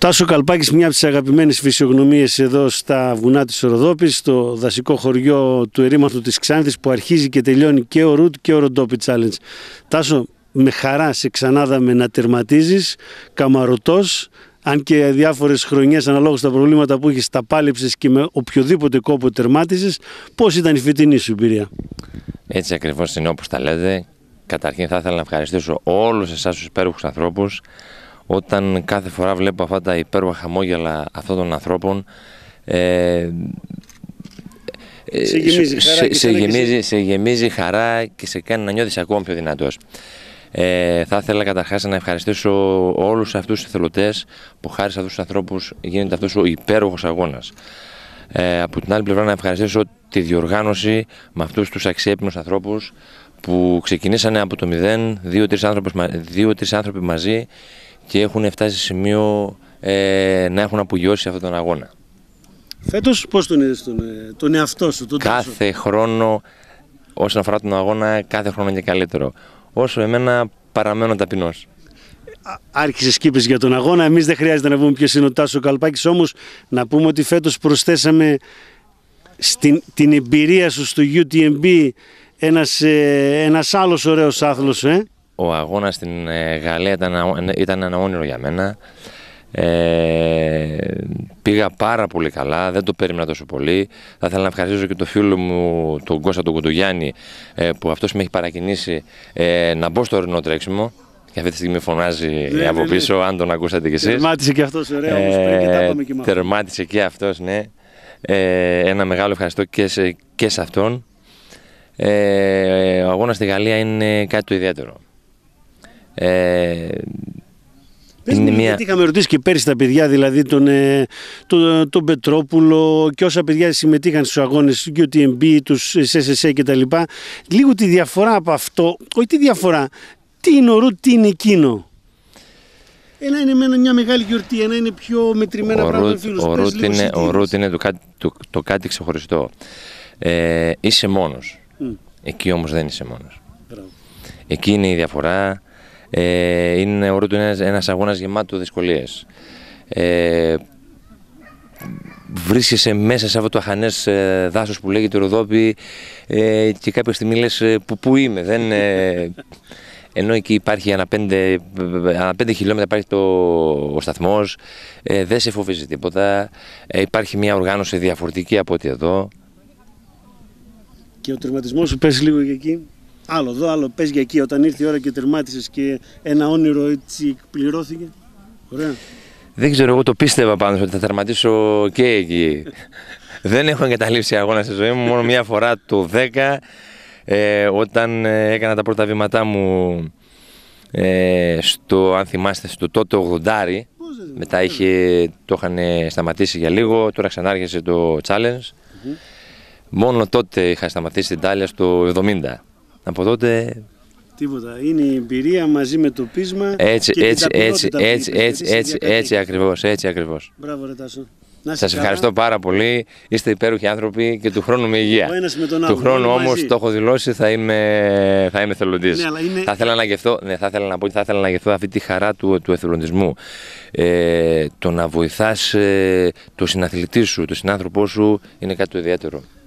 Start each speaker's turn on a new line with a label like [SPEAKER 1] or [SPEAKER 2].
[SPEAKER 1] Τάσο Καλπάκης, μια από τις αγαπημένες φυσιογνωμίες εδώ στα βουνά της Οροδόπης, στο δασικό χωριό του ερήματος της Ξάνθης που αρχίζει και τελειώνει και ο Ρουτ και ο Ροντόπι Challenge. Τάσο, με χαρά σε ξανάδαμε να τερματίζεις, καμαρωτός, αν και διάφορες χρονιές αναλόγως τα προβλήματα που έχει τα πάλεψες και με οποιοδήποτε κόπο τερμάτιζες. πώς ήταν η φετινή σου εμπειρία.
[SPEAKER 2] Έτσι ακριβώς είναι όπως τα λέτε. Καταρχήν θα ήθελα να ευχαριστήσω όλους εσάς τους υπέροχους ανθρώπους όταν κάθε φορά βλέπω αυτά τα υπέροχα χαμόγελα αυτών των ανθρώπων ε, ε, σε, γεμίζει, σε, χαρά και σε, γεμίζει, χαρά και σε κάνει να νιώθεις ακόμα πιο δυνατός. Ε, θα ήθελα καταρχάς να ευχαριστήσω όλους αυτούς τους εθελοντές που χάρη σε αυτούς τους ανθρώπους γίνεται αυτός ο υπέροχος αγώνας. από την άλλη πλευρά να ευχαριστήσω τη διοργάνωση με αυτούς τους αξιέπινους ανθρώπους που ξεκινήσανε από το μηδέν, δύο-τρεις άνθρωποι, δύο, άνθρωποι μαζί και έχουν φτάσει σε σημείο ε, να έχουν απογειώσει αυτόν τον αγώνα.
[SPEAKER 1] Φέτος πώς τον είδες τον, ε,
[SPEAKER 2] τον εαυτό σου, τον Κάθε τόσο. χρόνο, όσον αφορά τον αγώνα, κάθε χρόνο είναι καλύτερο. Όσο εμένα παραμένω ταπεινός.
[SPEAKER 1] Άρχισε κήπε για τον αγώνα. Εμείς δεν χρειάζεται να πούμε ποιος είναι ο Τάσο Καλπάκης. Όμως να πούμε ότι φέτος προσθέσαμε στην, την εμπειρία σου στο UTMB ένας, ε, ένας άλλος ωραίος
[SPEAKER 2] άθλος ε ο αγώνας στην ε, Γαλλία ήταν, ε, ήταν ένα όνειρο για μένα. Ε, πήγα πάρα πολύ καλά, δεν το περίμενα τόσο πολύ. Θα ήθελα να ευχαριστήσω και τον φίλο μου, τον Κώστα τον Κουντουγιάννη, ε, που αυτός με έχει παρακινήσει να μπω στο ορεινό τρέξιμο. Και αυτή τη στιγμή φωνάζει ναι, από ναι, ναι. πίσω, αν τον ακούσατε κι εσείς. Τερμάτισε και αυτός,
[SPEAKER 1] ωραία, όμως, πριν, και τα
[SPEAKER 2] Τερμάτισε και αυτός, ναι. ένα μεγάλο ευχαριστώ και σε, και σε αυτόν. ο αγώνας στη Γαλλία είναι κάτι το ιδιαίτερο. Ε, Πες είναι Γιατί είχαμε
[SPEAKER 1] ρωτήσει και πέρυσι τα παιδιά, δηλαδή τον, ε, ε, τον, Πετρόπουλο και όσα παιδιά συμμετείχαν στους αγώνες UTMB, τους SSA λοιπά Λίγο τη διαφορά από αυτό, όχι τη διαφορά, τι είναι ο Ρου, τι είναι εκείνο. Ένα είναι μια μεγάλη γιορτή, ένα είναι πιο μετρημένα πράγματα. Ο
[SPEAKER 2] Ρούτ είναι, το, κάτι, το, κάτι ξεχωριστό. Ε, είσαι μόνος. Εκεί όμως δεν είσαι μόνος. Μπράβο. Εκεί είναι η διαφορά ε, είναι ο Ρούντου ένας, ένας αγώνας γεμάτο δυσκολίες. Ε, βρίσκεσαι μέσα σε αυτό το αχανές ε, δάσος που λέγεται Ροδόπη ε, και κάποια στιγμή λες που, ε, που είμαι. Δεν, ε, ενώ εκεί υπάρχει ανά 5, ανά χιλιόμετρα υπάρχει το, ο σταθμός, ε, δεν σε φοβίζει τίποτα, ε, υπάρχει μια οργάνωση διαφορετική από ό,τι εδώ.
[SPEAKER 1] Και ο τερματισμός σου πέσει λίγο και εκεί άλλο εδώ, άλλο πες για εκεί. Όταν ήρθε η ώρα και τερμάτισες και ένα όνειρο έτσι πληρώθηκε. Ωραία.
[SPEAKER 2] Δεν ξέρω, εγώ το πίστευα πάντως ότι θα τερματίσω και εκεί. Δεν έχω εγκαταλείψει αγώνα στη ζωή μου, μόνο μια φορά το 10 ε, όταν ε, έκανα τα πρώτα βήματά μου ε, στο, αν θυμάστε, στο τότε 80 μετά είχε, το είχαν σταματήσει για λίγο, τώρα ξανά το challenge. Μόνο τότε είχα σταματήσει την τάλια στο 70. Από τότε
[SPEAKER 1] Τίποτα. Είναι η εμπειρία μαζί με το πείσμα. Έτσι, και έτσι, την έτσι, έτσι, έτσι, έτσι, έτσι
[SPEAKER 2] ακριβώς. Έτσι ακριβώς.
[SPEAKER 1] Μπράβο, ρε Τάσο. Σα ευχαριστώ
[SPEAKER 2] πάρα πολύ. Είστε υπέροχοι άνθρωποι και του χρόνου με υγεία.
[SPEAKER 1] Ο του χρόνου όμω το
[SPEAKER 2] έχω δηλώσει θα είμαι, θα είμαι θελοντής. Ναι, είναι... Θα ήθελα να ναι, θα ήθελα να πω θα ήθελα να γευτώ αυτή τη χαρά του, του εθελοντισμού. Ε, το να βοηθάς ε, συναθλητή σου, τον συνάνθρωπό σου είναι κάτι το ιδιαίτερο.